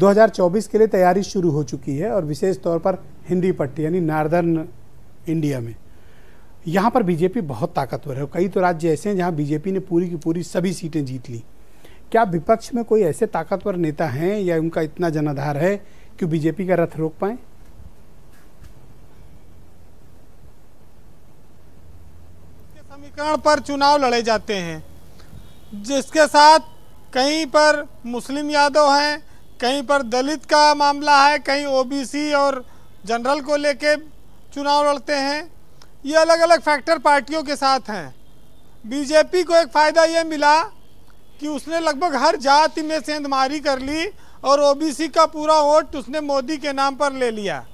2024 के लिए तैयारी शुरू हो चुकी है और विशेष तौर पर हिंदी पट्टी यानी नार्दर्न इंडिया में यहाँ पर बीजेपी बहुत ताकतवर है कई तो राज्य ऐसे हैं जहाँ बीजेपी ने पूरी की पूरी सभी सीटें जीत ली क्या विपक्ष में कोई ऐसे ताकतवर नेता हैं या उनका इतना जनाधार है कि बीजेपी का रथ रोक पाए समीकरण पर चुनाव लड़े जाते हैं जिसके साथ कहीं पर मुस्लिम यादव हैं कहीं पर दलित का मामला है कहीं ओबीसी और जनरल को लेके चुनाव लड़ते हैं ये अलग अलग फैक्टर पार्टियों के साथ हैं बीजेपी को एक फ़ायदा ये मिला कि उसने लगभग हर जाति में सेंधमारी कर ली और ओबीसी का पूरा वोट उसने मोदी के नाम पर ले लिया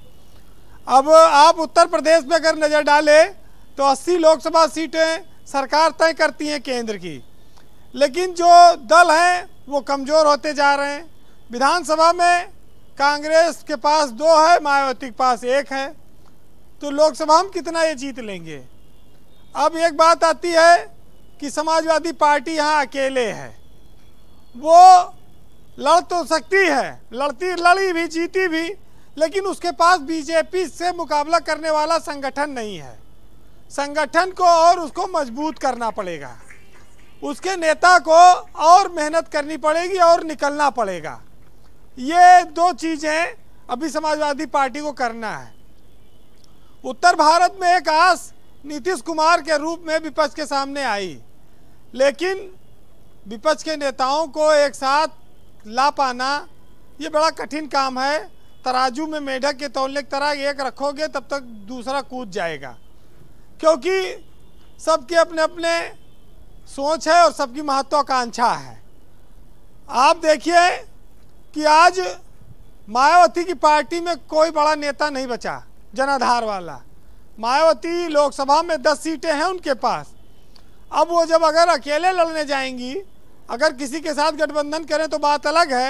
अब आप उत्तर प्रदेश में अगर नज़र डालें तो 80 लोकसभा सीटें सरकार तय करती हैं केंद्र की लेकिन जो दल हैं वो कमज़ोर होते जा रहे हैं विधानसभा में कांग्रेस के पास दो है मायावती के पास एक है तो लोकसभा में कितना ये जीत लेंगे अब एक बात आती है कि समाजवादी पार्टी यहाँ अकेले है वो लड़ तो सकती है लड़ती लड़ी भी जीती भी लेकिन उसके पास बीजेपी से मुकाबला करने वाला संगठन नहीं है संगठन को और उसको मजबूत करना पड़ेगा उसके नेता को और मेहनत करनी पड़ेगी और निकलना पड़ेगा ये दो चीज़ें अभी समाजवादी पार्टी को करना है उत्तर भारत में एक आस नीतीश कुमार के रूप में विपक्ष के सामने आई लेकिन विपक्ष के नेताओं को एक साथ ला पाना ये बड़ा कठिन काम है तराजू में मेढक के तौलने की तरह एक रखोगे तब तक दूसरा कूद जाएगा क्योंकि सबके अपने अपने सोच है और सबकी महत्वाकांक्षा है आप देखिए कि आज मायावती की पार्टी में कोई बड़ा नेता नहीं बचा जनाधार वाला मायावती लोकसभा में दस सीटें हैं उनके पास अब वो जब अगर अकेले लड़ने जाएंगी अगर किसी के साथ गठबंधन करें तो बात अलग है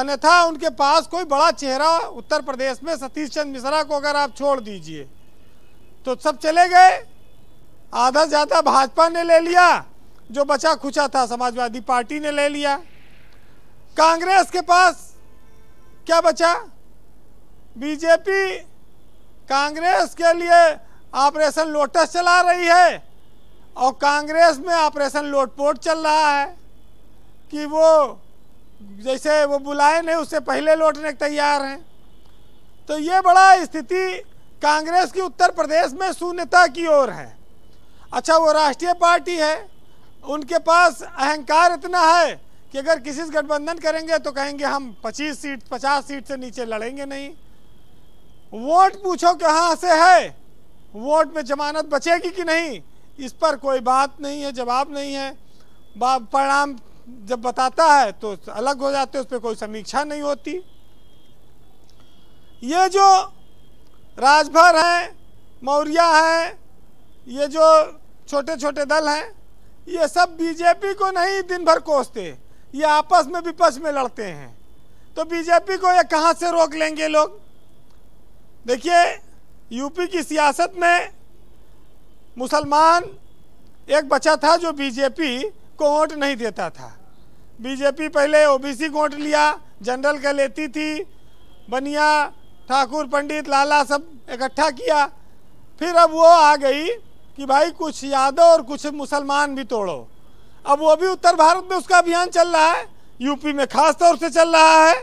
अन्यथा उनके पास कोई बड़ा चेहरा उत्तर प्रदेश में सतीश चंद मिश्रा को अगर आप छोड़ दीजिए तो सब चले गए आधा ज़्यादा भाजपा ने ले लिया जो बचा खुचा था समाजवादी पार्टी ने ले लिया कांग्रेस के पास क्या बचा बीजेपी कांग्रेस के लिए ऑपरेशन लोटस चला रही है और कांग्रेस में ऑपरेशन लोटपोट चल रहा है कि वो जैसे वो बुलाए नहीं उससे पहले लौटने तैयार हैं तो ये बड़ा स्थिति कांग्रेस की उत्तर प्रदेश में शून्यता की ओर है अच्छा वो राष्ट्रीय पार्टी है उनके पास अहंकार इतना है कि अगर किसी से गठबंधन करेंगे तो कहेंगे हम 25 सीट 50 सीट से नीचे लड़ेंगे नहीं वोट पूछो कहाँ से है वोट में जमानत बचेगी कि नहीं इस पर कोई बात नहीं है जवाब नहीं है परिणाम जब बताता है तो अलग हो जाते उस पर कोई समीक्षा नहीं होती ये जो राजभर हैं मौर्या हैं ये जो छोटे छोटे दल हैं ये सब बीजेपी को नहीं दिन भर कोसते ये आपस में विपक्ष में लड़ते हैं तो बीजेपी को ये कहाँ से रोक लेंगे लोग देखिए यूपी की सियासत में मुसलमान एक बचा था जो बीजेपी को वोट नहीं देता था बीजेपी पहले ओबीसी को वोट लिया जनरल का लेती थी बनिया ठाकुर पंडित लाला सब इकट्ठा किया फिर अब वो आ गई कि भाई कुछ यादव और कुछ मुसलमान भी तोड़ो अब वो भी उत्तर भारत में उसका अभियान चल रहा है यूपी में खास तौर से चल रहा है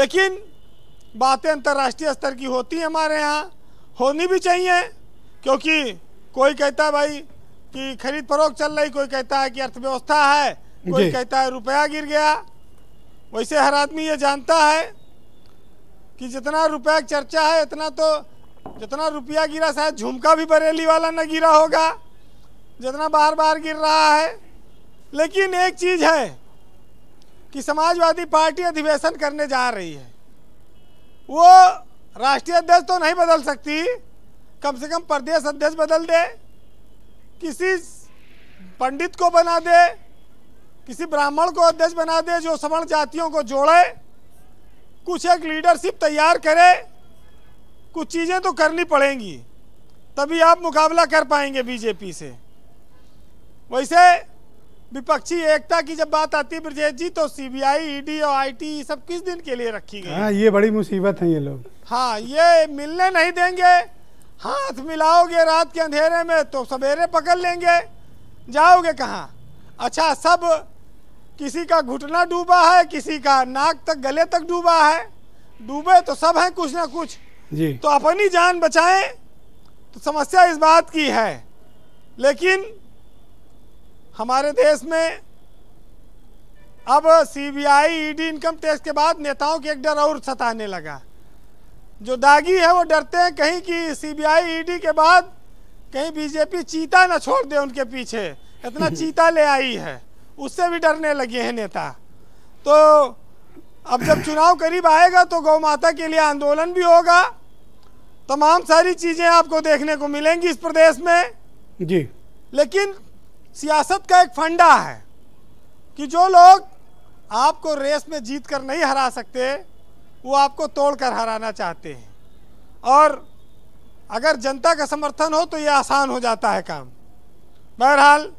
लेकिन बातें अंतर्राष्ट्रीय स्तर की होती हैं हमारे यहाँ होनी भी चाहिए क्योंकि कोई कहता है भाई कि खरीद फरोख्त चल रही कोई कहता है कि अर्थव्यवस्था है कोई कहता है रुपया गिर गया वैसे हर आदमी ये जानता है कि जितना रुपया चर्चा है इतना तो जितना रुपया गिरा शायद झुमका भी बरेली वाला न गिरा होगा जितना बार बार गिर रहा है लेकिन एक चीज़ है कि समाजवादी पार्टी अधिवेशन करने जा रही है वो राष्ट्रीय अध्यक्ष तो नहीं बदल सकती कम से कम प्रदेश अध्यक्ष बदल दे किसी पंडित को बना दे किसी ब्राह्मण को अध्यक्ष बना दे जो सवर्ण जातियों को जोड़े कुछ एक लीडरशिप तैयार करे कुछ चीज़ें तो करनी पड़ेंगी तभी आप मुकाबला कर पाएंगे बीजेपी से वैसे विपक्षी एकता की जब बात आती है ब्रजेश जी तो सीबीआई ईडी e और आईटी सब किस दिन के लिए रखी गई हाँ ये बड़ी मुसीबत है ये लोग हाँ ये मिलने नहीं देंगे हाथ मिलाओगे रात के अंधेरे में तो सवेरे पकड़ लेंगे जाओगे कहाँ अच्छा सब किसी का घुटना डूबा है किसी का नाक तक गले तक डूबा है डूबे तो सब है कुछ ना कुछ जी तो अपनी जान बचाए तो समस्या इस बात की है लेकिन हमारे देश में अब सीबीआई ईडी इनकम टैक्स के बाद नेताओं के एक डर और सताने लगा जो दागी है वो डरते हैं कहीं कि सीबीआई ईडी e के बाद कहीं बीजेपी चीता ना छोड़ दे उनके पीछे इतना चीता ले आई है उससे भी डरने लगे हैं नेता तो अब जब चुनाव करीब आएगा तो गौ माता के लिए आंदोलन भी होगा तमाम सारी चीज़ें आपको देखने को मिलेंगी इस प्रदेश में जी लेकिन सियासत का एक फंडा है कि जो लोग आपको रेस में जीत कर नहीं हरा सकते वो आपको तोड़कर हराना चाहते हैं और अगर जनता का समर्थन हो तो ये आसान हो जाता है काम बहरहाल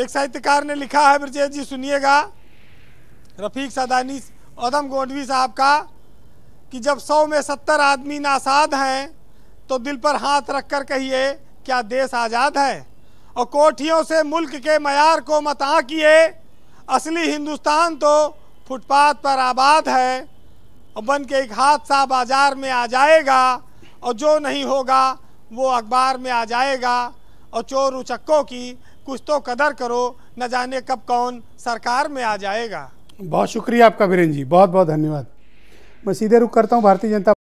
एक साहित्यकार ने लिखा है ब्रजेश जी सुनिएगा रफीक सदानी औदम गोडवी साहब का कि जब सौ में सत्तर आदमी नासाद हैं तो दिल पर हाथ रख कर कहिए क्या देश आज़ाद है और कोठियों से मुल्क के मैार को मता किए असली हिंदुस्तान तो फुटपाथ पर आबाद है और बन के एक हादसा बाजार में आ जाएगा और जो नहीं होगा वो अखबार में आ जाएगा और चोर उचक्कों की कुछ तो कदर करो न जाने कब कौन सरकार में आ जाएगा बहुत शुक्रिया आपका वीरेन जी बहुत बहुत धन्यवाद मैं सीधे रुक करता हूँ भारतीय जनता